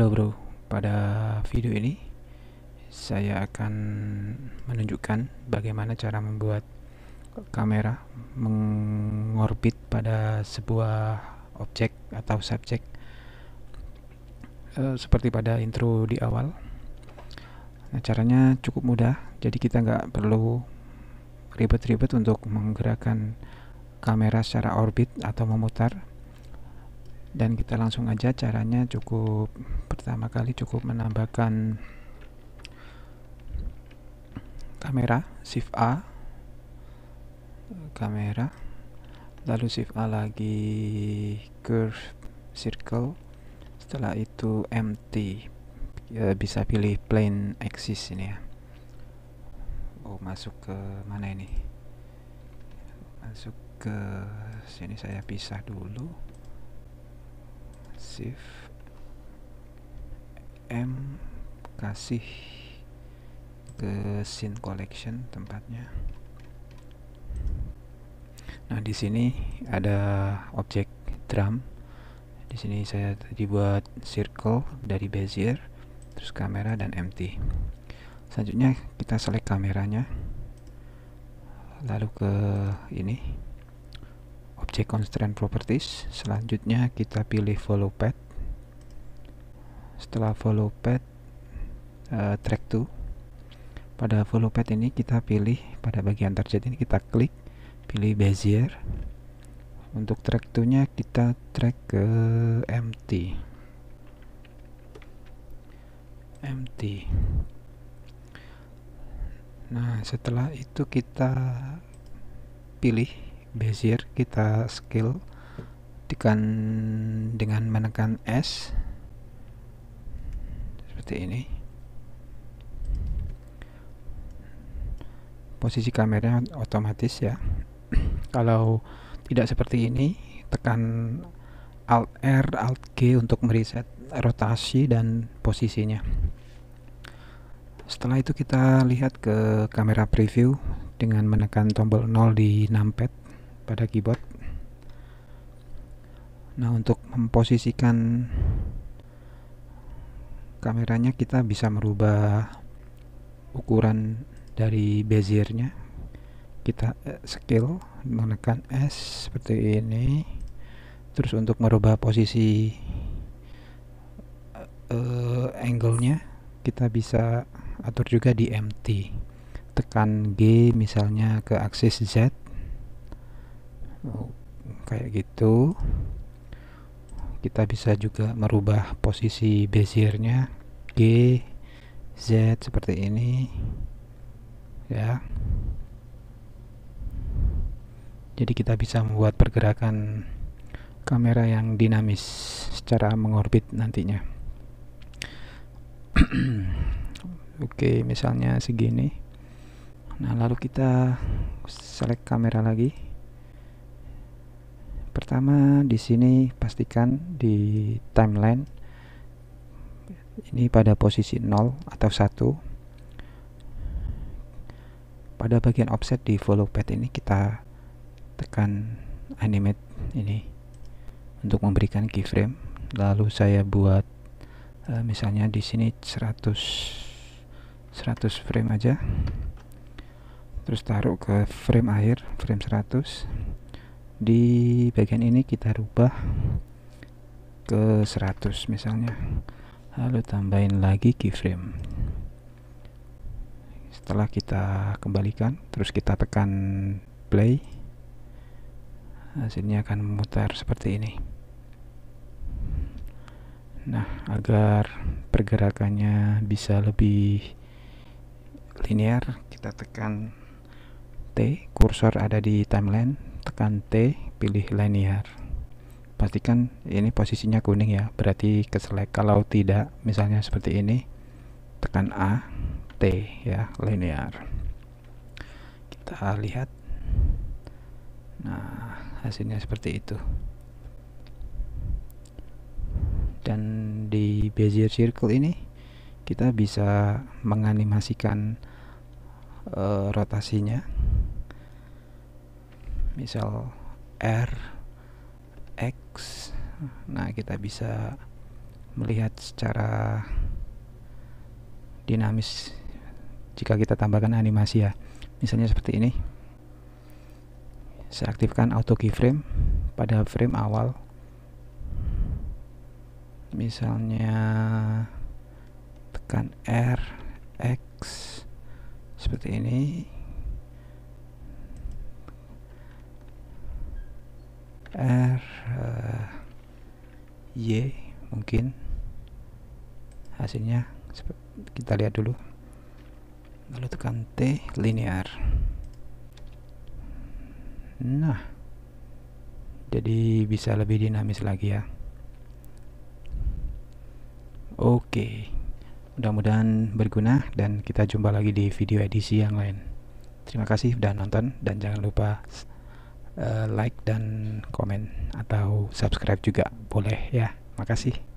Halo bro, pada video ini saya akan menunjukkan bagaimana cara membuat kamera mengorbit pada sebuah objek atau subjek e, seperti pada intro di awal. Nah, caranya cukup mudah, jadi kita nggak perlu ribet-ribet untuk menggerakkan kamera secara orbit atau memutar dan kita langsung aja caranya cukup pertama kali cukup menambahkan kamera shift A kamera lalu shift A lagi curve circle setelah itu empty e, bisa pilih plane axis ini ya Oh masuk ke mana ini masuk ke sini saya pisah dulu shift M kasih ke scene collection tempatnya nah di sini ada objek drum di sini saya dibuat circle dari bezier terus kamera dan empty selanjutnya kita select kameranya lalu ke ini cek constraint properties selanjutnya kita pilih follow path setelah follow path uh, track to pada follow path ini kita pilih pada bagian target ini kita klik pilih bezier untuk track to nya kita track ke empty empty nah setelah itu kita pilih bezier kita skill tekan dengan menekan S seperti ini posisi kameranya otomatis ya kalau tidak seperti ini tekan Alt R Alt G untuk mereset rotasi dan posisinya setelah itu kita lihat ke kamera preview dengan menekan tombol 0 di numpad pada keyboard nah untuk memposisikan kameranya kita bisa merubah ukuran dari bezirnya kita eh, scale menekan S seperti ini terus untuk merubah posisi uh, angle-nya kita bisa atur juga di MT tekan G misalnya ke aksis Z kayak gitu kita bisa juga merubah posisi bezirnya G Z seperti ini ya jadi kita bisa membuat pergerakan kamera yang dinamis secara mengorbit nantinya oke misalnya segini nah lalu kita select kamera lagi Pertama di sini pastikan di timeline ini pada posisi 0 atau 1. Pada bagian offset di follow path ini kita tekan animate ini untuk memberikan keyframe. Lalu saya buat eh, misalnya di sini 100 100 frame aja. Terus taruh ke frame akhir, frame 100 di bagian ini kita rubah ke 100 misalnya lalu tambahin lagi keyframe setelah kita kembalikan terus kita tekan play hasilnya akan memutar seperti ini nah agar pergerakannya bisa lebih linear kita tekan T kursor ada di timeline tekan T pilih linear pastikan ini posisinya kuning ya berarti keselek kalau tidak misalnya seperti ini tekan A T ya linear kita lihat nah hasilnya seperti itu dan di bezier circle ini kita bisa menganimasikan uh, rotasinya misal R X nah kita bisa melihat secara dinamis jika kita tambahkan animasi ya misalnya seperti ini saya aktifkan auto keyframe pada frame awal misalnya tekan R X seperti ini R uh, Y mungkin hasilnya kita lihat dulu lalu tekan T linear nah jadi bisa lebih dinamis lagi ya oke mudah-mudahan berguna dan kita jumpa lagi di video edisi yang lain terima kasih sudah nonton dan jangan lupa Eh, like dan komen atau subscribe juga boleh ya. Makasih.